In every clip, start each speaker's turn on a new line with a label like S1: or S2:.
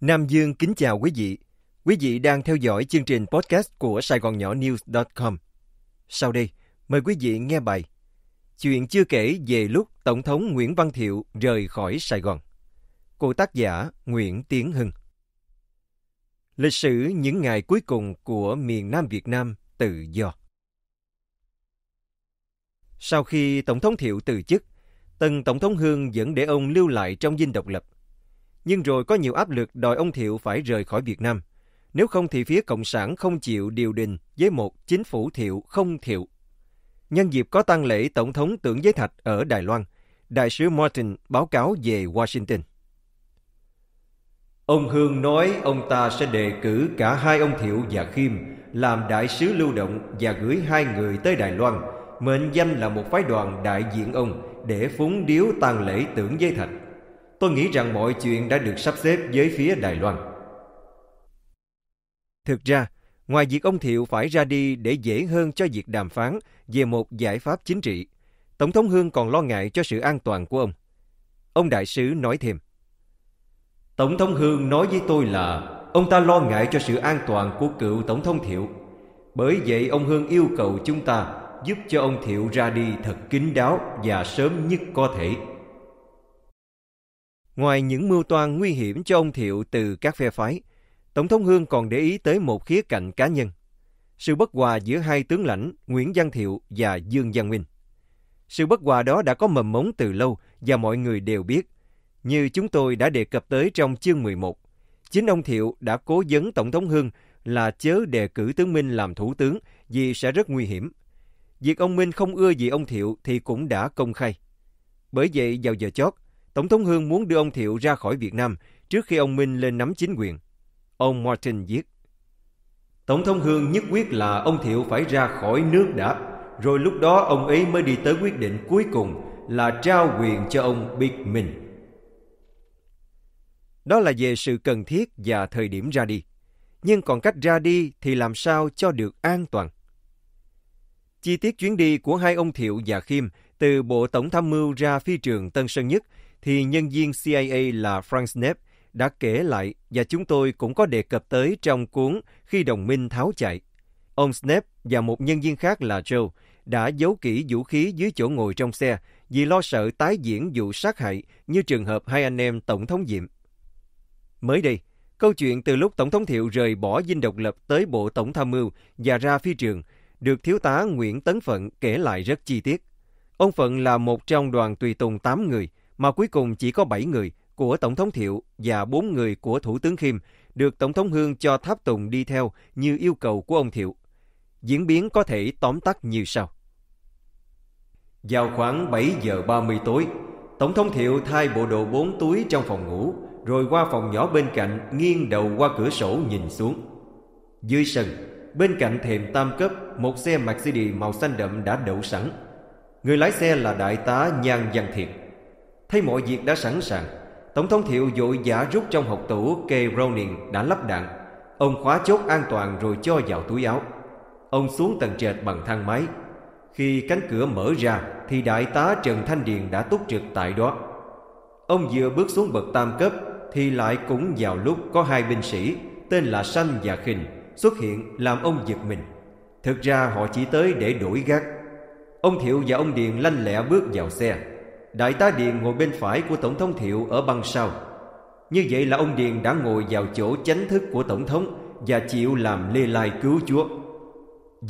S1: Nam Dương kính chào quý vị. Quý vị đang theo dõi chương trình podcast của Sài Gòn Nhỏ News.com. Sau đây, mời quý vị nghe bài Chuyện chưa kể về lúc Tổng thống Nguyễn Văn Thiệu rời khỏi Sài Gòn. Cô tác giả Nguyễn Tiến Hưng Lịch sử những ngày cuối cùng của miền Nam Việt Nam tự do Sau khi Tổng thống Thiệu từ chức, tân Tổng thống Hương vẫn để ông lưu lại trong dinh độc lập – nhưng rồi có nhiều áp lực đòi ông Thiệu phải rời khỏi Việt Nam. Nếu không thì phía Cộng sản không chịu điều đình với một chính phủ Thiệu không Thiệu. Nhân dịp có tang lễ Tổng thống Tưởng Giới Thạch ở Đài Loan, Đại sứ Martin báo cáo về Washington. Ông Hương nói ông ta sẽ đề cử cả hai ông Thiệu và Khiêm làm đại sứ lưu động và gửi hai người tới Đài Loan, mệnh danh là một phái đoàn đại diện ông để phúng điếu tang lễ tưởng giới thạch Tôi nghĩ rằng mọi chuyện đã được sắp xếp với phía Đài Loan. Thực ra, ngoài việc ông Thiệu phải ra đi để dễ hơn cho việc đàm phán về một giải pháp chính trị, Tổng thống Hương còn lo ngại cho sự an toàn của ông. Ông đại sứ nói thêm. Tổng thống Hương nói với tôi là ông ta lo ngại cho sự an toàn của cựu Tổng thống Thiệu. Bởi vậy ông Hương yêu cầu chúng ta giúp cho ông Thiệu ra đi thật kín đáo và sớm nhất có thể. Ngoài những mưu toan nguy hiểm cho ông Thiệu từ các phe phái, Tổng thống Hương còn để ý tới một khía cạnh cá nhân. Sự bất hòa giữa hai tướng lãnh Nguyễn Văn Thiệu và Dương Văn Minh. Sự bất hòa đó đã có mầm mống từ lâu và mọi người đều biết. Như chúng tôi đã đề cập tới trong chương 11, chính ông Thiệu đã cố vấn Tổng thống Hương là chớ đề cử tướng Minh làm thủ tướng vì sẽ rất nguy hiểm. Việc ông Minh không ưa gì ông Thiệu thì cũng đã công khai. Bởi vậy vào giờ chót, Tổng thống Hương muốn đưa ông Thiệu ra khỏi Việt Nam trước khi ông Minh lên nắm chính quyền. Ông Martin viết. Tổng thống Hương nhất quyết là ông Thiệu phải ra khỏi nước đã, rồi lúc đó ông ấy mới đi tới quyết định cuối cùng là trao quyền cho ông Big Minh. Đó là về sự cần thiết và thời điểm ra đi. Nhưng còn cách ra đi thì làm sao cho được an toàn? Chi tiết chuyến đi của hai ông Thiệu và Khiêm từ Bộ Tổng Tham mưu ra phi trường Tân Sơn Nhất thì nhân viên CIA là Frank Snape đã kể lại và chúng tôi cũng có đề cập tới trong cuốn Khi đồng minh tháo chạy. Ông Snape và một nhân viên khác là Joe đã giấu kỹ vũ khí dưới chỗ ngồi trong xe vì lo sợ tái diễn vụ sát hại như trường hợp hai anh em Tổng thống Diệm. Mới đây, câu chuyện từ lúc Tổng thống Thiệu rời bỏ dinh độc lập tới Bộ Tổng Tham mưu và ra phi trường được Thiếu tá Nguyễn Tấn Phận kể lại rất chi tiết. Ông Phận là một trong đoàn tùy tùng 8 người – mà cuối cùng chỉ có 7 người của Tổng thống Thiệu và 4 người của Thủ tướng Khiêm được Tổng thống Hương cho tháp tùng đi theo như yêu cầu của ông Thiệu. Diễn biến có thể tóm tắt như sau. Vào khoảng 7 giờ 30 tối, Tổng thống Thiệu thay bộ đồ bốn túi trong phòng ngủ, rồi qua phòng nhỏ bên cạnh nghiêng đầu qua cửa sổ nhìn xuống. Dưới sân, bên cạnh thềm tam cấp, một xe Mercedes màu xanh đậm đã đậu sẵn. Người lái xe là đại tá Nhan Văn Thiện. Thấy mọi việc đã sẵn sàng, Tổng thống Thiệu vội giả rút trong hộc tủ kê Ronin đã lắp đạn. Ông khóa chốt an toàn rồi cho vào túi áo. Ông xuống tầng trệt bằng thang máy. Khi cánh cửa mở ra thì đại tá Trần Thanh Điền đã túc trực tại đó. Ông vừa bước xuống bậc tam cấp thì lại cũng vào lúc có hai binh sĩ tên là Sanh và Khình xuất hiện làm ông giật mình. Thực ra họ chỉ tới để đuổi gác. Ông Thiệu và ông Điền lanh lẹ bước vào xe. Đại tá Điền ngồi bên phải của Tổng thống Thiệu ở băng sau. Như vậy là ông Điền đã ngồi vào chỗ chánh thức của Tổng thống và chịu làm lê lai cứu chúa.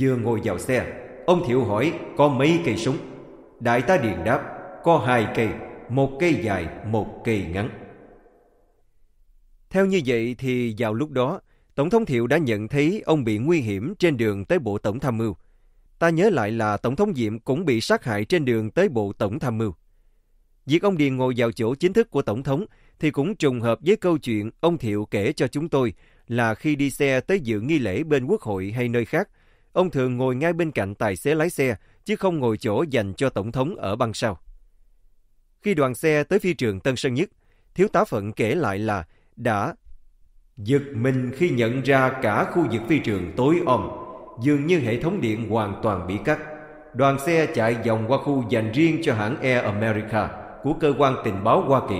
S1: Vừa ngồi vào xe, ông Thiệu hỏi có mấy cây súng. Đại tá Điền đáp có hai cây, một cây dài, một cây ngắn. Theo như vậy thì vào lúc đó, Tổng thống Thiệu đã nhận thấy ông bị nguy hiểm trên đường tới Bộ Tổng Tham mưu. Ta nhớ lại là Tổng thống Diệm cũng bị sát hại trên đường tới Bộ Tổng Tham mưu. Việc ông Điền ngồi vào chỗ chính thức của Tổng thống thì cũng trùng hợp với câu chuyện ông Thiệu kể cho chúng tôi là khi đi xe tới dự nghi lễ bên quốc hội hay nơi khác, ông thường ngồi ngay bên cạnh tài xế lái xe chứ không ngồi chỗ dành cho Tổng thống ở băng sau. Khi đoàn xe tới phi trường Tân Sơn Nhất, Thiếu tá Phận kể lại là đã giật mình khi nhận ra cả khu vực phi trường tối om, dường như hệ thống điện hoàn toàn bị cắt. Đoàn xe chạy vòng qua khu dành riêng cho hãng Air America của cơ quan tình báo Hoa Kỳ.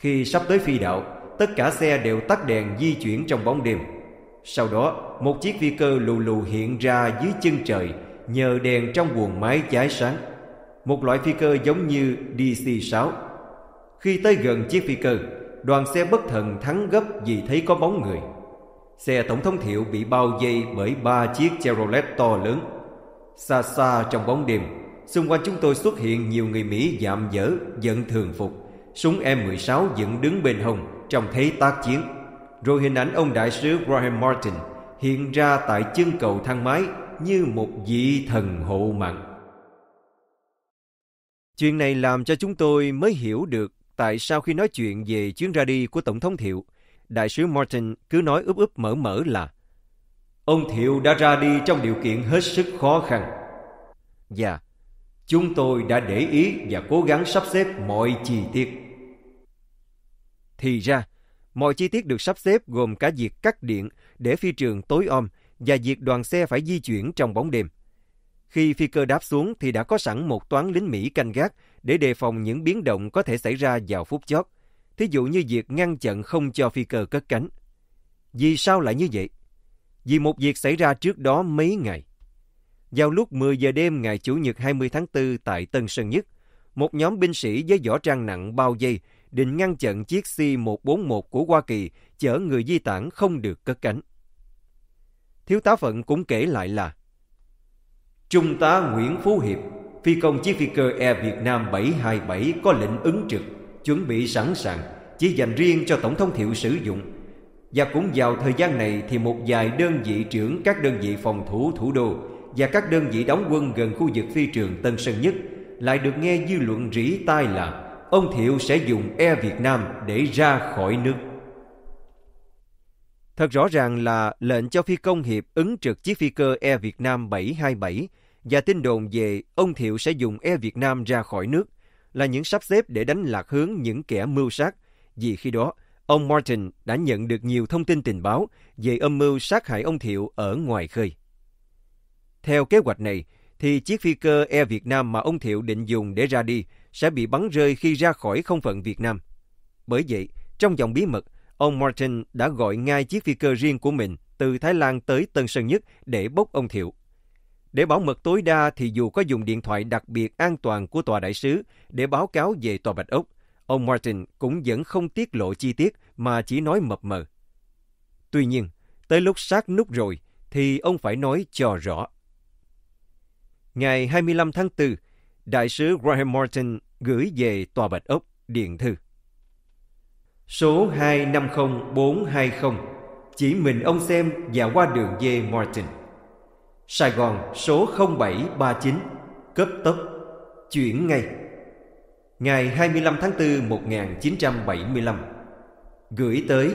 S1: Khi sắp tới phi đạo, tất cả xe đều tắt đèn di chuyển trong bóng đêm. Sau đó, một chiếc phi cơ lù lù hiện ra dưới chân trời nhờ đèn trong buồng máy cháy sáng. Một loại phi cơ giống như DC-6. Khi tới gần chiếc phi cơ, đoàn xe bất thần thắng gấp vì thấy có bóng người. Xe Tổng thống Thiệu bị bao vây bởi ba chiếc Chevrolet to lớn. Xa xa trong bóng đêm, Xung quanh chúng tôi xuất hiện nhiều người Mỹ dạm dở, giận thường phục Súng M16 dựng đứng bên hông trong thế tác chiến Rồi hình ảnh ông đại sứ Graham Martin hiện ra tại chân cầu thang máy như một vị thần hộ mạng Chuyện này làm cho chúng tôi mới hiểu được tại sao khi nói chuyện về chuyến ra đi của Tổng thống Thiệu, đại sứ Martin cứ nói úp úp mở mở là Ông Thiệu đã ra đi trong điều kiện hết sức khó khăn. Dạ, Chúng tôi đã để ý và cố gắng sắp xếp mọi chi tiết. Thì ra, mọi chi tiết được sắp xếp gồm cả việc cắt điện để phi trường tối om và việc đoàn xe phải di chuyển trong bóng đêm. Khi phi cơ đáp xuống thì đã có sẵn một toán lính Mỹ canh gác để đề phòng những biến động có thể xảy ra vào phút chót, thí dụ như việc ngăn chặn không cho phi cơ cất cánh. Vì sao lại như vậy? Vì một việc xảy ra trước đó mấy ngày. Vào lúc 10 giờ đêm ngày Chủ nhật 20 tháng 4 tại Tân Sơn Nhất, một nhóm binh sĩ với võ trang nặng bao dây định ngăn chặn chiếc C-141 của Hoa Kỳ chở người di tản không được cất cánh. Thiếu tá Phận cũng kể lại là Trung tá Nguyễn Phú Hiệp, phi công chiếc phi cơ Air Việt Nam 727 có lệnh ứng trực, chuẩn bị sẵn sàng, chỉ dành riêng cho Tổng thống Thiệu sử dụng. Và cũng vào thời gian này thì một vài đơn vị trưởng các đơn vị phòng thủ thủ đô và các đơn vị đóng quân gần khu vực phi trường Tân Sơn Nhất lại được nghe dư luận rỉ tai là ông Thiệu sẽ dùng E Việt Nam để ra khỏi nước. Thật rõ ràng là lệnh cho phi công hiệp ứng trực chiếc phi cơ E Việt Nam 727 và tin đồn về ông Thiệu sẽ dùng E Việt Nam ra khỏi nước là những sắp xếp để đánh lạc hướng những kẻ mưu sát, vì khi đó ông Martin đã nhận được nhiều thông tin tình báo về âm mưu sát hại ông Thiệu ở ngoài khơi. Theo kế hoạch này, thì chiếc phi cơ Air Việt Nam mà ông Thiệu định dùng để ra đi sẽ bị bắn rơi khi ra khỏi không phận Việt Nam. Bởi vậy, trong dòng bí mật, ông Martin đã gọi ngay chiếc phi cơ riêng của mình từ Thái Lan tới Tân Sơn Nhất để bốc ông Thiệu. Để bảo mật tối đa thì dù có dùng điện thoại đặc biệt an toàn của tòa đại sứ để báo cáo về tòa Bạch Ốc, ông Martin cũng vẫn không tiết lộ chi tiết mà chỉ nói mập mờ. Tuy nhiên, tới lúc sát nút rồi thì ông phải nói cho rõ ngày 25 tháng 4, Đại sứ Graham Morton gửi về Tòa Bạch Ốc điện thư. Số 250420 chỉ mình ông xem và qua đường dê Morton. Sài Gòn số 0739 cấp tốc chuyển ngay ngày 25 tháng 4 1975 gửi tới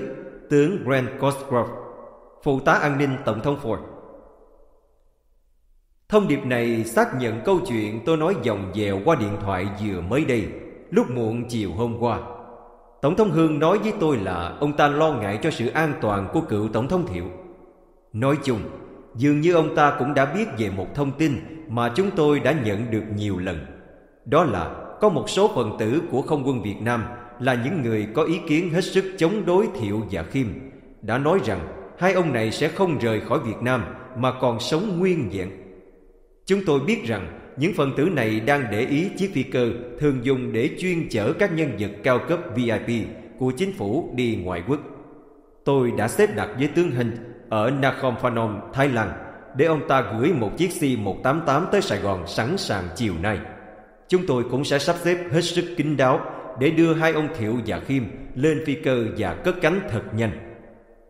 S1: tướng Grant Cosgrove phụ tá an ninh tổng thống Ford Thông điệp này xác nhận câu chuyện tôi nói dòng dèo qua điện thoại vừa mới đây, lúc muộn chiều hôm qua. Tổng thống Hương nói với tôi là ông ta lo ngại cho sự an toàn của cựu Tổng thống Thiệu. Nói chung, dường như ông ta cũng đã biết về một thông tin mà chúng tôi đã nhận được nhiều lần. Đó là có một số phần tử của không quân Việt Nam là những người có ý kiến hết sức chống đối Thiệu và Khiêm đã nói rằng hai ông này sẽ không rời khỏi Việt Nam mà còn sống nguyên vẹn. Chúng tôi biết rằng những phần tử này đang để ý chiếc phi cơ thường dùng để chuyên chở các nhân vật cao cấp VIP của chính phủ đi ngoại quốc. Tôi đã xếp đặt với tướng Hình ở Nakhon Phanom, Thái Lan để ông ta gửi một chiếc C-188 tới Sài Gòn sẵn sàng chiều nay. Chúng tôi cũng sẽ sắp xếp hết sức kín đáo để đưa hai ông Thiệu và Khiêm lên phi cơ và cất cánh thật nhanh.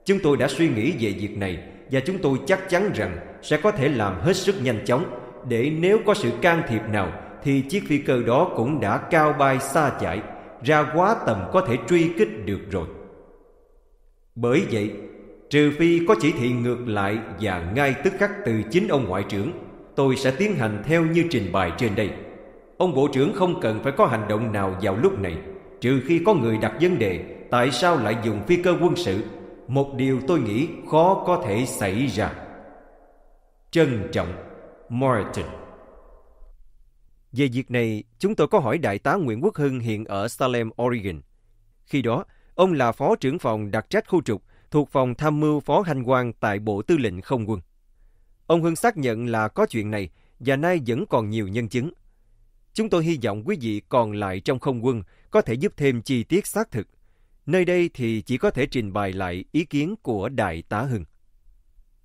S1: Chúng tôi đã suy nghĩ về việc này và chúng tôi chắc chắn rằng sẽ có thể làm hết sức nhanh chóng để nếu có sự can thiệp nào thì chiếc phi cơ đó cũng đã cao bay xa chạy, ra quá tầm có thể truy kích được rồi. Bởi vậy, trừ phi có chỉ thị ngược lại và ngay tức khắc từ chính ông ngoại trưởng, tôi sẽ tiến hành theo như trình bày trên đây. Ông bộ trưởng không cần phải có hành động nào vào lúc này, trừ khi có người đặt vấn đề tại sao lại dùng phi cơ quân sự, một điều tôi nghĩ khó có thể xảy ra. Trân trọng Martin. Về việc này, chúng tôi có hỏi Đại tá Nguyễn Quốc Hưng hiện ở Salem, Oregon. Khi đó, ông là Phó trưởng phòng đặc trách khu trục thuộc phòng tham mưu Phó Hành quan tại Bộ Tư lệnh Không quân. Ông Hưng xác nhận là có chuyện này và nay vẫn còn nhiều nhân chứng. Chúng tôi hy vọng quý vị còn lại trong không quân có thể giúp thêm chi tiết xác thực. Nơi đây thì chỉ có thể trình bày lại ý kiến của Đại tá Hưng.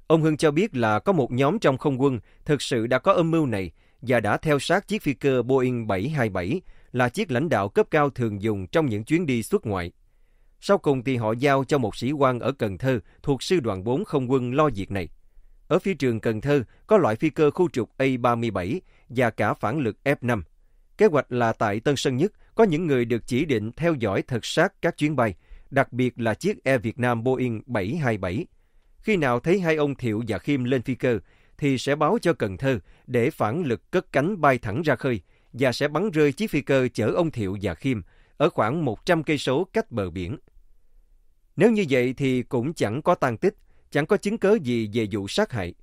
S1: Ông Hưng cho biết là có một nhóm trong không quân thực sự đã có âm mưu này và đã theo sát chiếc phi cơ Boeing 727 là chiếc lãnh đạo cấp cao thường dùng trong những chuyến đi xuất ngoại. Sau cùng thì họ giao cho một sĩ quan ở Cần Thơ thuộc sư đoàn 4 không quân lo việc này. Ở phi trường Cần Thơ có loại phi cơ khu trục A-37 và cả phản lực F-5. Kế hoạch là tại Tân Sơn Nhất có những người được chỉ định theo dõi thật sát các chuyến bay, đặc biệt là chiếc Air Việt Nam Boeing 727 khi nào thấy hai ông Thiệu và Khiêm lên phi cơ, thì sẽ báo cho Cần Thơ để phản lực cất cánh bay thẳng ra khơi và sẽ bắn rơi chiếc phi cơ chở ông Thiệu và Khiêm ở khoảng 100 cây số cách bờ biển. Nếu như vậy thì cũng chẳng có tàn tích, chẳng có chứng cớ gì về vụ sát hại.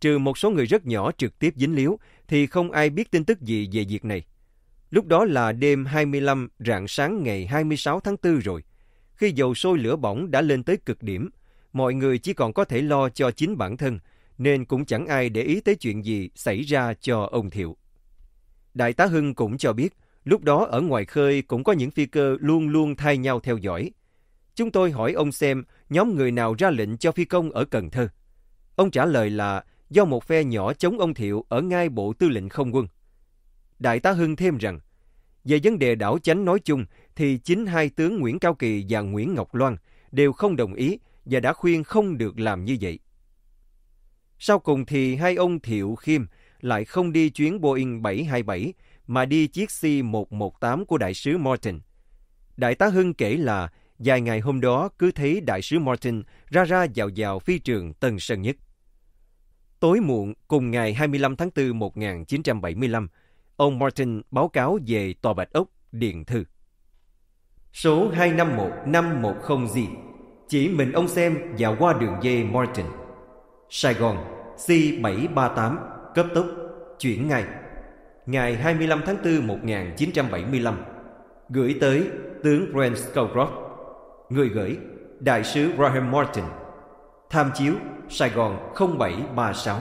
S1: Trừ một số người rất nhỏ trực tiếp dính líu thì không ai biết tin tức gì về việc này. Lúc đó là đêm 25 rạng sáng ngày 26 tháng 4 rồi, khi dầu sôi lửa bỏng đã lên tới cực điểm – mọi người chỉ còn có thể lo cho chính bản thân, nên cũng chẳng ai để ý tới chuyện gì xảy ra cho ông Thiệu. Đại tá Hưng cũng cho biết, lúc đó ở ngoài khơi cũng có những phi cơ luôn luôn thay nhau theo dõi. Chúng tôi hỏi ông xem nhóm người nào ra lệnh cho phi công ở Cần Thơ. Ông trả lời là do một phe nhỏ chống ông Thiệu ở ngay Bộ Tư lệnh Không quân. Đại tá Hưng thêm rằng, về vấn đề đảo chánh nói chung thì chính hai tướng Nguyễn Cao Kỳ và Nguyễn Ngọc Loan đều không đồng ý và đã khuyên không được làm như vậy. Sau cùng thì hai ông Thiệu Khiêm lại không đi chuyến Boeing 727 mà đi chiếc C-118 của đại sứ Morton. Đại tá Hưng kể là vài ngày hôm đó cứ thấy đại sứ Morton ra ra vào vào phi trường Tân Sơn Nhất. Tối muộn cùng ngày 25 tháng 4 1975, ông Martin báo cáo về Tòa Bạch Ốc, Điện Thư. Số 251-510 gì? Chỉ mình ông xem và qua đường dây Martin Sài Gòn C738 Cấp tốc Chuyển ngay Ngày 25 tháng 4 1975 Gửi tới tướng Brent Scowcroft Người gửi Đại sứ Graham Martin Tham chiếu Sài Gòn 0736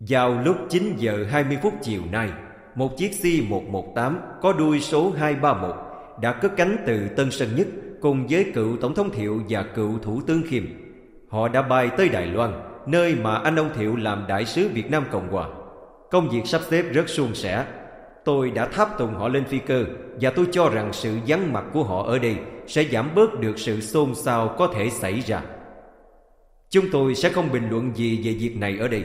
S1: Vào lúc 9 giờ 20 phút chiều nay Một chiếc C-118 có đuôi số 231 Đã cất cánh từ Tân Sơn Nhất cùng với cựu Tổng thống Thiệu và cựu Thủ tướng Khiêm. Họ đã bay tới Đài Loan, nơi mà anh ông Thiệu làm đại sứ Việt Nam Cộng Hòa. Công việc sắp xếp rất suôn sẻ. Tôi đã tháp tùng họ lên phi cơ và tôi cho rằng sự vắng mặt của họ ở đây sẽ giảm bớt được sự xôn xao có thể xảy ra. Chúng tôi sẽ không bình luận gì về việc này ở đây.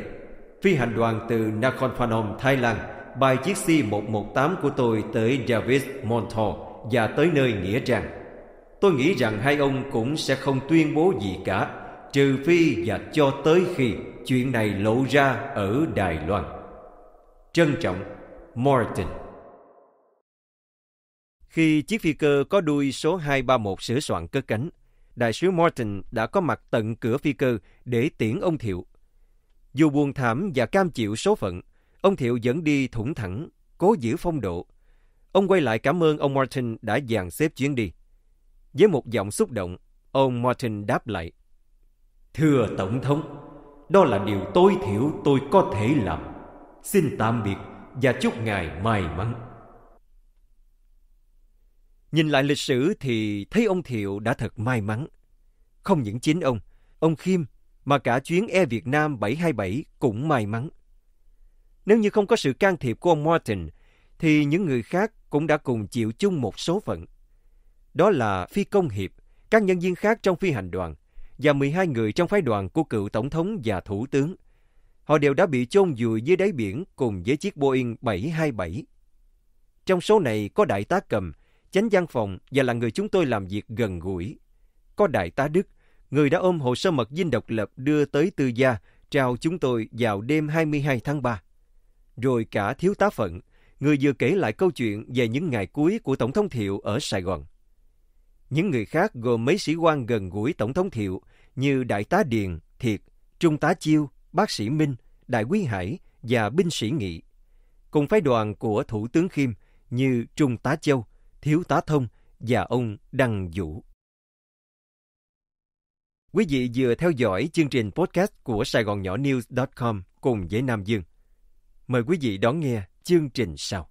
S1: Phi hành đoàn từ Nakhon Phanom, Thái Lan bay chiếc C-118 của tôi tới Davis, montor và tới nơi Nghĩa Trang. Tôi nghĩ rằng hai ông cũng sẽ không tuyên bố gì cả Trừ phi và cho tới khi chuyện này lộ ra ở Đài Loan Trân trọng Morton Khi chiếc phi cơ có đuôi số 231 sửa soạn cất cánh Đại sứ Morton đã có mặt tận cửa phi cơ để tiễn ông Thiệu Dù buồn thảm và cam chịu số phận Ông Thiệu vẫn đi thủng thẳng, cố giữ phong độ Ông quay lại cảm ơn ông Martin đã dàn xếp chuyến đi với một giọng xúc động, ông Martin đáp lại. Thưa Tổng thống, đó là điều tối thiểu tôi có thể làm. Xin tạm biệt và chúc ngài may mắn. Nhìn lại lịch sử thì thấy ông Thiệu đã thật may mắn. Không những chính ông, ông Khiêm mà cả chuyến E Việt Nam 727 cũng may mắn. Nếu như không có sự can thiệp của ông Martin, thì những người khác cũng đã cùng chịu chung một số phận. Đó là phi công hiệp, các nhân viên khác trong phi hành đoàn và 12 người trong phái đoàn của cựu tổng thống và thủ tướng. Họ đều đã bị chôn vùi dưới đáy biển cùng với chiếc Boeing 727. Trong số này có đại tá Cầm, chánh văn phòng và là người chúng tôi làm việc gần gũi. Có đại tá Đức, người đã ôm hồ sơ mật dinh độc lập đưa tới tư gia trao chúng tôi vào đêm 22 tháng 3. Rồi cả thiếu tá Phận, người vừa kể lại câu chuyện về những ngày cuối của Tổng thống Thiệu ở Sài Gòn. Những người khác gồm mấy sĩ quan gần gũi Tổng thống Thiệu như Đại tá Điền, Thiệt, Trung tá Chiêu, Bác sĩ Minh, Đại quý Hải và binh sĩ Nghị. Cùng phái đoàn của Thủ tướng Khiêm như Trung tá Châu, Thiếu tá Thông và ông Đăng Vũ. Quý vị vừa theo dõi chương trình podcast của Sài Gòn Nhỏ News.com cùng với Nam Dương. Mời quý vị đón nghe chương trình sau.